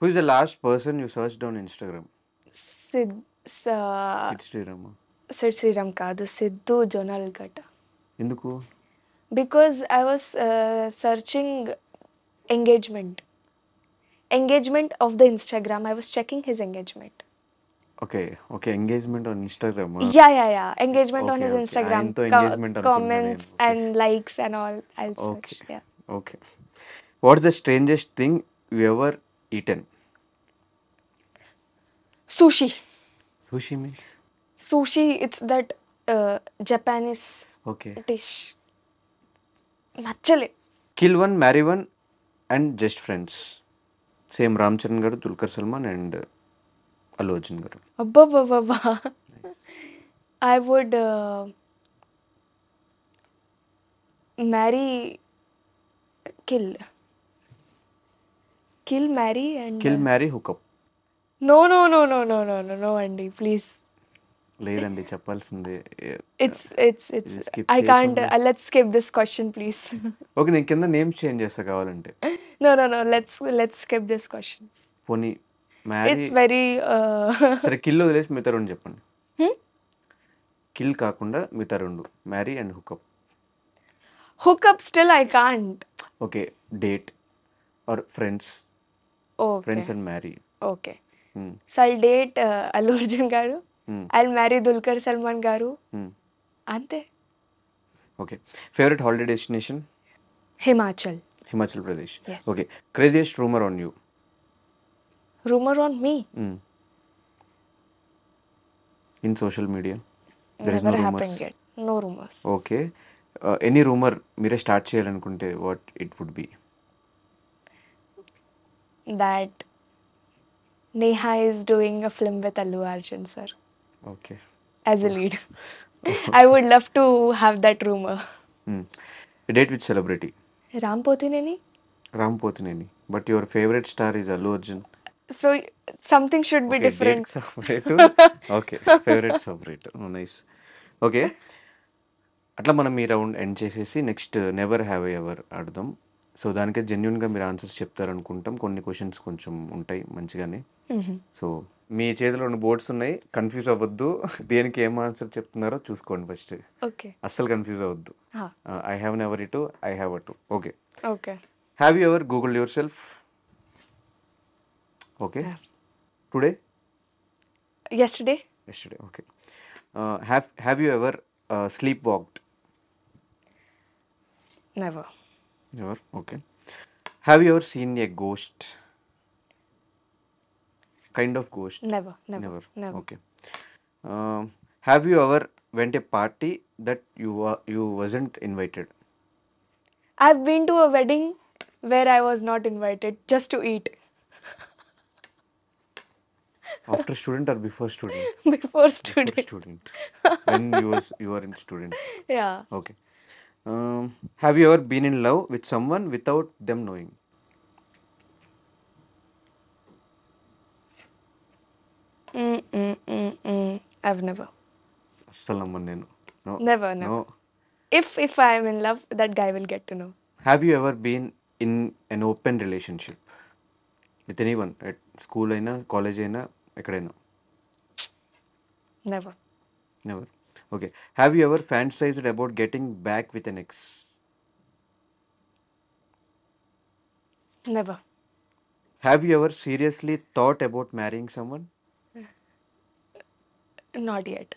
Who is the last person you search down Instagram Sid Sriram Sid Sriram కాదు Siddhu Jonnalagadda ఎందుకు because I was searching engagement engagement of the Instagram I was checking his engagement okay okay engagement on Instagram ya ya ya engagement on his Instagram comments and likes and all I okay okay what's the strangest thing ever eaten eaten? Sushi. Means means? It's that Japanese okay dish నచ్చలే kill one marry one and just friends same Ram Charan garu Dulquer Salmaan and Allu Arjun garu అబ్బాబ్బాబ్బా I would marry kill kill marry and kill marry hookup no no no no no no no no అండి please లేదండి చెప్పాల్సింది it's it's it's I can't let's skip this question please okay నేను కింద name change చేస్తా కావాలంటే no no no let's let's skip this question పోనీ it's very uh, సరే kill వదిలేసి మిగతా రెండు చెప్పండి hmm? కిల్ కాకుండా మిగతా రెండు marry and hookup hookup still I can't okay date or friends friends and marry okay so I date Allu Arjun garu I marry Dulquer Salmaan garu అంతే okay favourite holiday destination Himachal Himachal Pradesh okay craziest rumour on you rumour on me in social media there is no rumours no rumours okay any rumour మీరే start చేయాలనుకుంటే what it would be that Neha is doing a film with Allu Arjun, sir. Okay. As a lead. I would love to have that rumor. Hmm. You date with celebrity? Ram Pothineni. Ram Pothineni. But your favorite star is Allu Arjun. So something should be okay, different. okay, favorite separate. Oh, nice. Okay అట్లా మనం ఈ round end చేసేసి next never have ever ఆడదాం so దానికే జెన్యున్గా మీరు answers చెప్తారనుకుంటాం కొన్ని questions కొంచెం ఉంటాయి మంచిగానే సో మీ చేతిలో రెండు బోర్డ్స్ ఉన్నాయి కన్ఫ్యూజ్ అవ్వద్దు దేనికి ఏం ఆన్సర్ చెప్తున్నారో చూసుకోండి ఫస్ట్ అస్సలు కన్ఫ్యూజ్ అవ్వద్దు ఐ హ్యావ్ నెవర్ ఇటు ఐ హ్యావ్ అటు okay okay have you ever Google yourself okay today yesterday yesterday okay have have ever sleepwalked never Never. Okay. Have you ever seen a ghost? Kind of ghost. Never. Never. Never. never. Okay. Um, have you ever went a party that you were you wasn't invited? I've been to a wedding where I was not invited just to eat. After student or before student? Before student. Before student. when you was you were in student. Yeah. Okay. Um, have you ever been in love with someone without them knowing? Mm, mm, mm, mm. I've never. no. Never, No. If if I am in love, that guy will get to know. Have you ever been in an open relationship with anyone at school అయినా college? అయినా ఎక్కడైనా Never. Never. Okay. Have you ever fantasized about getting back with an ex? Never. Have you ever seriously thought about marrying someone? Not yet.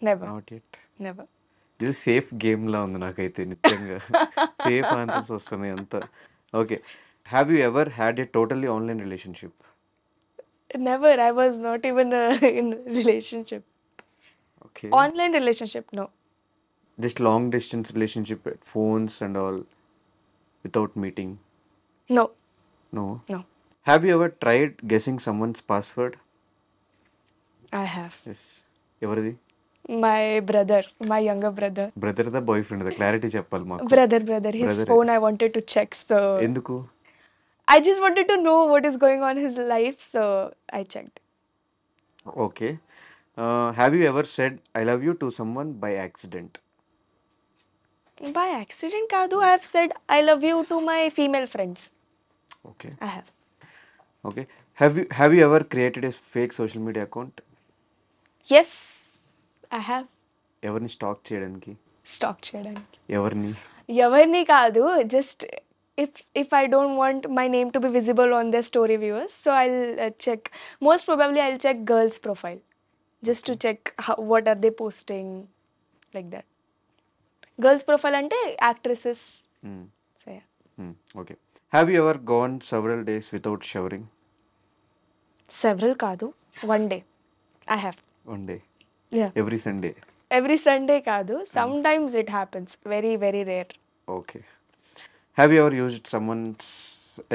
Never. Not yet. Never. This is safe game la safe answers Okay. Have you ever had a totally online relationship? Never. I was not even uh, in a relationship. Okay. Online relationship, no. this long distance relationship, phones and all, without meeting. No. No. No. Have you ever tried guessing someone's password? I have. Yes ఎవరిది my brother my younger brother brother దా boyfriend the clarity చెప్పాలి మాకు brother brother his Brother. Phone I wanted to check so ఎందుకు I just wanted to know what is going on his life so i checked okay have you ever said I love you to someone by accident by accident కాదు I have said I love you to my female friends okay I have okay have you have you ever created a fake social media account yes I have ఎవరిని stalk చేయడానికి stalk చేయడానికి ఎవరిని ఎవరిని కాదు just if if I don't want my name to be visible on the story viewers so I check most probably I check girls profile just to check what are they posting like that girls profile అంటే actresses okay have you ever gone several days without showering several కాదు one day I have one day every Sunday every Sunday కాదు sometimes it happens very very rare okay have you ever used someone's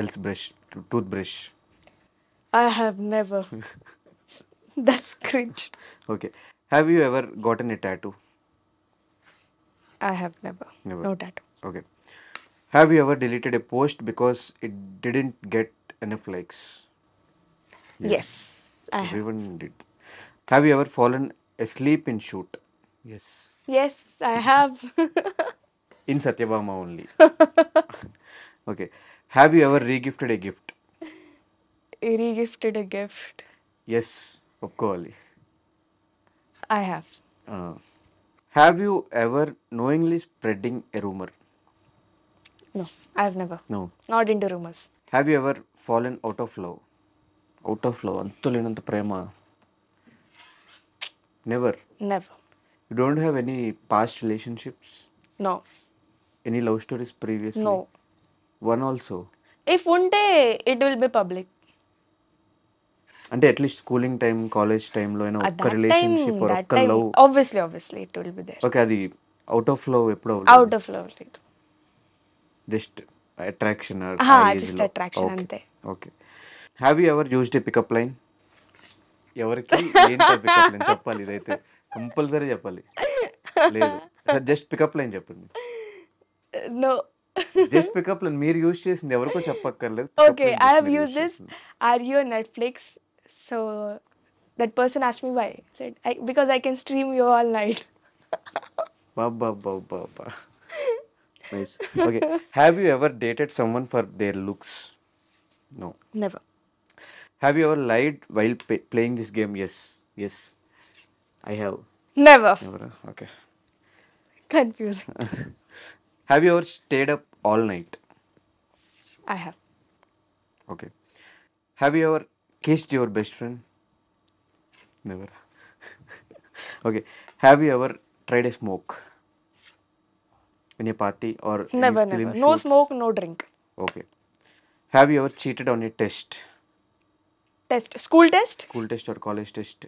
else brush toothbrush I have never That's cringe. Okay. Have you ever gotten a tattoo? I have never. Never. No tattoo. Okay. Have you ever deleted a post because it didn't get enough likes? Yes. yes I Everyone have. did. Have you ever fallen asleep in shoot? Yes. Yes, I have. in Satyabama only. okay. Have you ever regifted a gift? Regifted a gift. Yes of Curly? I have. Uh, have you ever knowingly spreading a rumor? No, I have never. No. Not into rumors. Have you ever fallen out of love? Out of love? Antulinanta prema? Never. Never. You don't have any past relationships? No. Any love stories previously? No. One also? If one day, it will be public. అంటే at least schooling time college time లో అయినా ఒక్క relationship ఒక్క love obviously obviously it will be there okay అది out of love ఎప్పుడు అవుతుంది out of love లేదు just attraction ఆ జస్ట్ అట్రాక్షన్ అంతే okay have you ever used a pickup line ఎవరికి ఏంటో పికప్ లైన్ చెప్పాలి ఇదైతే కంపల్సరీ చెప్పాలి లేదు జస్ట్ పికప్ లైన్ చెప్పండి నో జస్ట్ పికప్ లైన్ మీరు యూజ్ చేసింది ఎవరికో చెప్పక్కర్లేదు okay I have use this are you Netflix So that person asked me why. I said, I, because I can stream you all night. Bah bah bah bah bah. Nice. Okay. Have you ever dated someone for their looks? No. Never. Have you ever lied while playing this game? Yes. Yes. I have. Never. Never. Okay. Confusing. have you ever stayed up all night? I have. Okay. Have you ever kissed your best friend? Never. okay. Have you ever tried a smoke in a party or never, never. No smoke, no drink. Okay. Have you ever cheated on a test? Test. School test? School test or college test?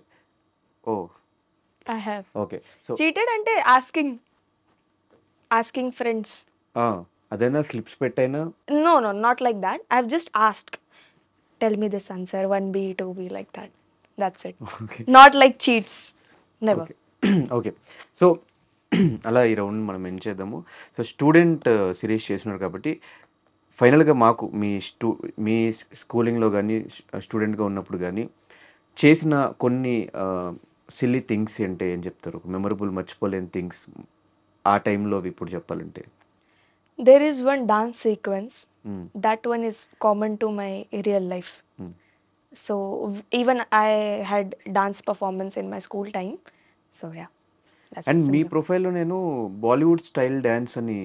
Oh. I have. Okay. So cheated అంటే asking asking friends. Ah, అదేనా slips పెట్టైనా No, no, not like that. I have just asked. Tell me this answer one B two B like that that's it not like cheats never okay so అలా ఈ round మనం end చేద్దాము so student series చేస్తున్నారు కాబట్టి ఫైనల్గా మాకు మీ స్టూ మీ స్కూలింగ్లో కానీ స్టూడెంట్గా ఉన్నప్పుడు కానీ చేసిన కొన్ని సిల్లీ uh, థింగ్స్ ఏంటి అని చెప్తారు మెమొరబుల్ మర్చిపోలేని థింగ్స్ ఆ టైంలో ఇప్పుడు చెప్పాలంటే there is one dance sequence that one is common to my real life so even I had dance performance in my school time. So ya and మీ ప్రొఫైల్లో నేను బాలీవుడ్ స్టైల్ డ్యాన్స్ అని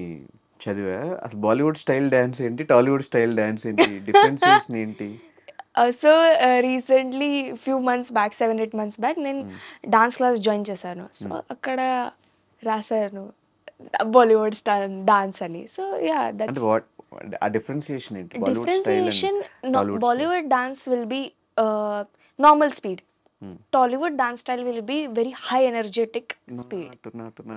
చదివా అసలు బాలీవుడ్ స్టైల్ డ్యాన్స్ ఏంటి టాలీవుడ్ స్టైల్ డ్యాన్స్ ఏంటి differences ఏంటి so recently few months back seven eight months back నేను డాన్స్ క్లాస్ జాయిన్ చేశాను సో hmm. అక్కడ రాశాను బాలీవుడ్ స్టైల్ డాన్స్ అని సో యా దట్ ఆ డిఫరెన్సియేషన్ ఏంటి Bollywood style Bollywood dance will be uh, normal speed. Hmm. Tollywood dance style will be very high energetic speed.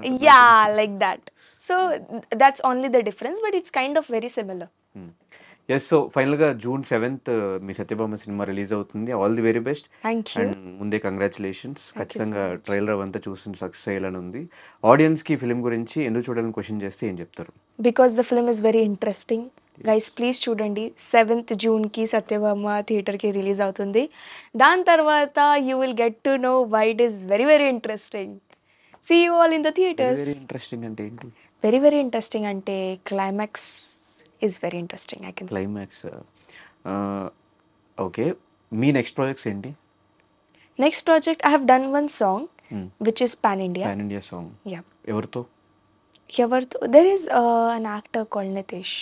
yeah, like that. So hmm. that's only the difference, but it's kind of very similar. Hmm. Yes so ఫైనల్గా June seventh మీ Satyabhama cinema release అవుతుంది all the very best and ముందే congratulations ఖచ్చితంగా trailer అంతా చూసి success అయ్యాలని ఉంది ఆడియన్స్కి film గురించి ఎందుకు చూడాలని క్వశ్చన్ చేస్తే ఏం చెప్తారు because the film is very interesting guys please చూడండి సెవెంత్ జూన్కి సత్యభామ థియేటర్కి రిలీజ్ అవుతుంది దాని తర్వాత you will get to know why it is very very interesting see you all in the theatres interesting అంటే ఏంటి వెరీ వెరీ ఇంట్రెస్టింగ్ అంటే climax is very interesting I can climax okay మీ next projects ఏంటి next project I have done one song which is pan India pan India song ya ఎవరితో ఎవరితో there is an actor call Nitesh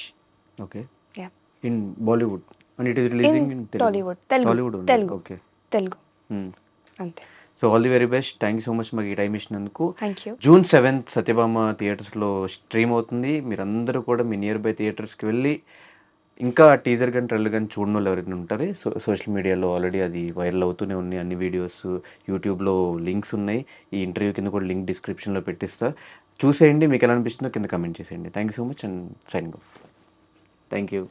okay ya in Bollywood and it is releasing in Tollywood Telugu Tollywood Telugu okay Telugu అంతే so all the very best thank you so much మాకు ఈ time ఇచ్చినందుకు June seventh Satyabhama థియేటర్స్లో stream అవుతుంది మీరందరూ కూడా మీ నియర్ బై థియేటర్స్కి వెళ్ళి ఇంకా టీజర్ కానీ ట్రైలర్ కానీ చూడడం వాళ్ళు ఎవరైనా ఉంటారు సో సోషల్ మీడియాలో ఆల్రెడీ అది వైరల్ అవుతూనే ఉన్నాయి అన్ని వీడియోస్ యూట్యూబ్లో లింక్స్ ఉన్నాయి ఈ ఇంటర్వ్యూ కింద కూడా లింక్ డిస్క్రిప్షన్లో పెట్టిస్తా చూసేయండి మీకు ఎలా అనిపిస్తుందో కింద కమెంట్ చేసేయండి thank you so much and sign off thank you